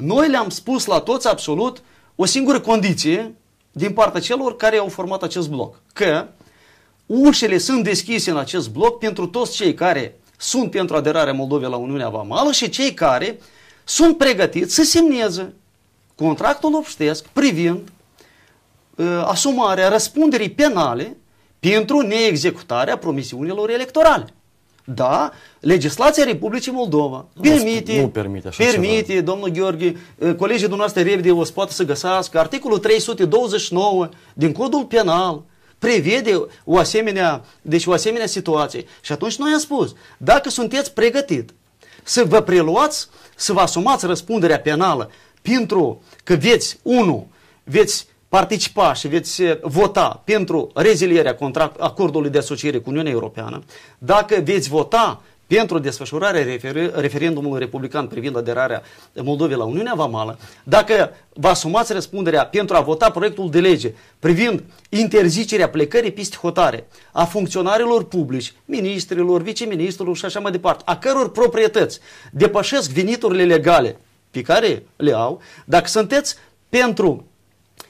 Noi le-am spus la toți absolut o singură condiție din partea celor care au format acest bloc. Că ușile sunt deschise în acest bloc pentru toți cei care sunt pentru aderarea Moldovei la Uniunea Vamală și cei care sunt pregătiți să semneze contractul obștesc privind uh, asumarea răspunderii penale pentru neexecutarea promisiunilor electorale. Da, legislația Republicii Moldova permite, nu permite, așa permite ceva. domnul Gheorghe, ă, colegii dumneavoastră repede o să poată să găsească, articolul 329 din codul penal prevede o asemenea, deci o asemenea situație. Și atunci noi am spus, dacă sunteți pregătit să vă preluați, să vă asumați răspunderea penală pentru că veți, unu, veți participa și veți eh, vota pentru rezilierea contract, acordului de asociere cu Uniunea Europeană, dacă veți vota pentru desfășurarea refer referendumului republican privind aderarea Moldovei la Uniunea Vamală, dacă vă asumați răspunderea pentru a vota proiectul de lege privind interzicerea plecării piste hotare a funcționarilor publici, ministrilor, viceministrilor și așa mai departe, a căror proprietăți depășesc veniturile legale pe care le au, dacă sunteți pentru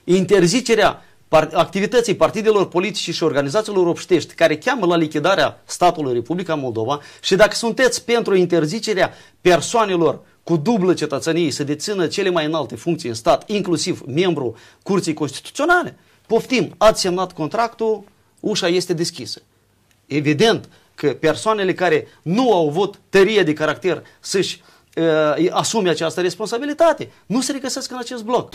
interzicerea activității partidelor politici și organizațiilor obștești care cheamă la lichidarea statului Republica Moldova și dacă sunteți pentru interzicerea persoanelor cu dublă cetățenie să dețină cele mai înalte funcții în stat, inclusiv membru Curții Constituționale, poftim, ați semnat contractul, ușa este deschisă. Evident că persoanele care nu au avut tărie de caracter să-și uh, asume această responsabilitate nu se regăsesc în acest bloc.